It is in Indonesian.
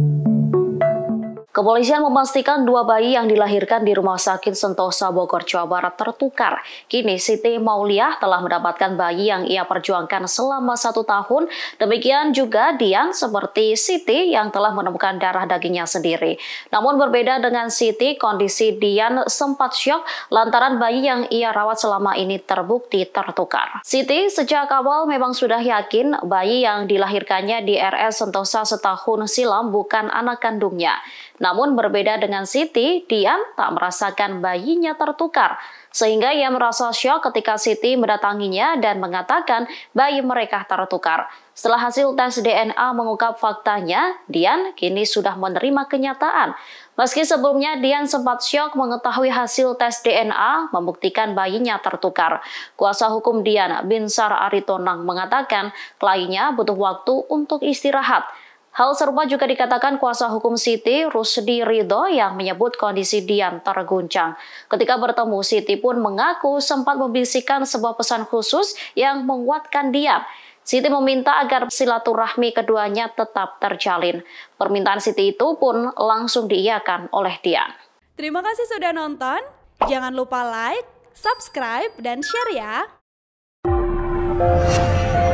you Kepolisian memastikan dua bayi yang dilahirkan di Rumah Sakit Sentosa Bogor, Jawa Barat tertukar. Kini Siti Mauliah telah mendapatkan bayi yang ia perjuangkan selama satu tahun. Demikian juga Dian seperti Siti yang telah menemukan darah dagingnya sendiri. Namun berbeda dengan Siti, kondisi Dian sempat syok lantaran bayi yang ia rawat selama ini terbukti tertukar. Siti sejak awal memang sudah yakin bayi yang dilahirkannya di RS Sentosa setahun silam bukan anak kandungnya. Nah, namun berbeda dengan Siti, Dian tak merasakan bayinya tertukar, sehingga ia merasa syok ketika Siti mendatanginya dan mengatakan bayi mereka tertukar. Setelah hasil tes DNA mengungkap faktanya, Dian kini sudah menerima kenyataan. Meski sebelumnya Dian sempat syok mengetahui hasil tes DNA membuktikan bayinya tertukar. Kuasa hukum Dian, Binsar Aritonang mengatakan kliennya butuh waktu untuk istirahat. Hal serupa juga dikatakan kuasa hukum Siti, Rusdi Ridho, yang menyebut kondisi Dian terguncang. Ketika bertemu, Siti pun mengaku sempat membisikkan sebuah pesan khusus yang menguatkan Dian. Siti meminta agar silaturahmi keduanya tetap terjalin. Permintaan Siti itu pun langsung diiakan oleh Dian. Terima kasih sudah nonton. Jangan lupa like, subscribe, dan share ya.